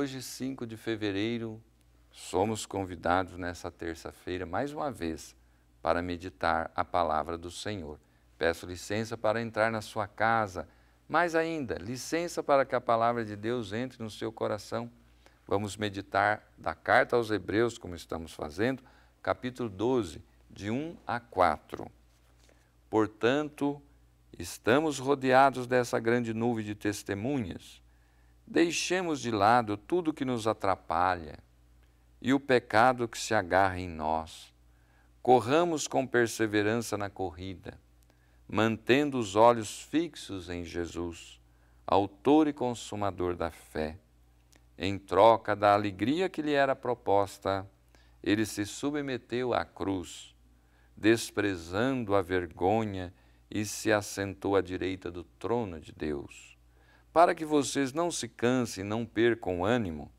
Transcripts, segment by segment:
hoje, 5 de fevereiro, somos convidados nessa terça-feira, mais uma vez, para meditar a palavra do Senhor. Peço licença para entrar na sua casa, mais ainda, licença para que a palavra de Deus entre no seu coração. Vamos meditar da carta aos Hebreus, como estamos fazendo, capítulo 12, de 1 a 4. Portanto, estamos rodeados dessa grande nuvem de testemunhas Deixemos de lado tudo que nos atrapalha e o pecado que se agarra em nós. Corramos com perseverança na corrida, mantendo os olhos fixos em Jesus, Autor e Consumador da fé. Em troca da alegria que lhe era proposta, ele se submeteu à cruz, desprezando a vergonha e se assentou à direita do trono de Deus. Para que vocês não se cansem e não percam ânimo,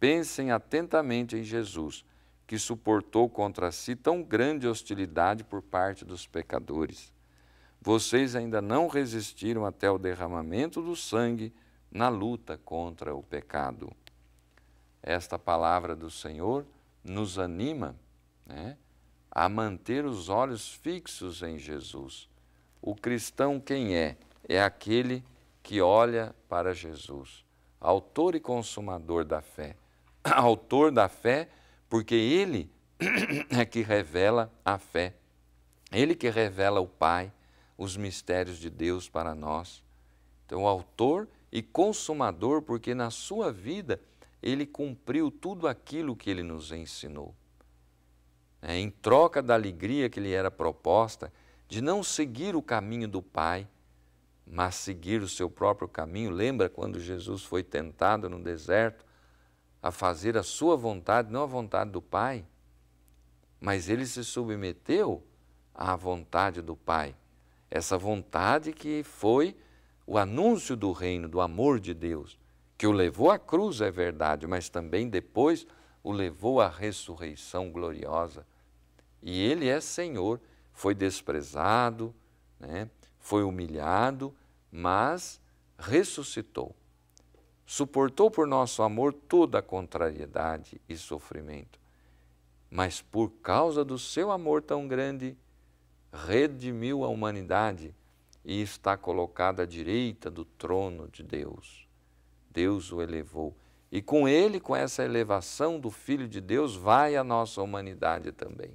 pensem atentamente em Jesus, que suportou contra si tão grande hostilidade por parte dos pecadores. Vocês ainda não resistiram até o derramamento do sangue na luta contra o pecado. Esta palavra do Senhor nos anima né, a manter os olhos fixos em Jesus. O cristão, quem é? É aquele que que olha para Jesus, autor e consumador da fé. Autor da fé, porque ele é que revela a fé. Ele que revela o Pai, os mistérios de Deus para nós. Então, autor e consumador, porque na sua vida ele cumpriu tudo aquilo que ele nos ensinou. É, em troca da alegria que lhe era proposta de não seguir o caminho do Pai, mas seguir o seu próprio caminho. Lembra quando Jesus foi tentado no deserto a fazer a sua vontade, não a vontade do Pai? Mas ele se submeteu à vontade do Pai. Essa vontade que foi o anúncio do reino, do amor de Deus, que o levou à cruz, é verdade, mas também depois o levou à ressurreição gloriosa. E ele é Senhor, foi desprezado, né? foi humilhado, mas ressuscitou. Suportou por nosso amor toda a contrariedade e sofrimento, mas por causa do seu amor tão grande, redimiu a humanidade e está colocado à direita do trono de Deus. Deus o elevou. E com ele, com essa elevação do Filho de Deus, vai a nossa humanidade também.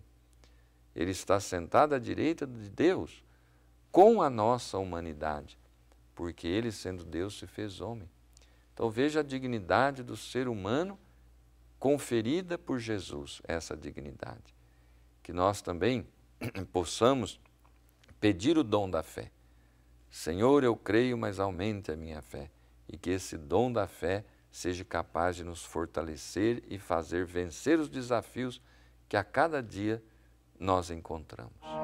Ele está sentado à direita de Deus com a nossa humanidade, porque ele, sendo Deus, se fez homem. Então veja a dignidade do ser humano conferida por Jesus, essa dignidade. Que nós também possamos pedir o dom da fé. Senhor, eu creio, mas aumente a minha fé. E que esse dom da fé seja capaz de nos fortalecer e fazer vencer os desafios que a cada dia nós encontramos.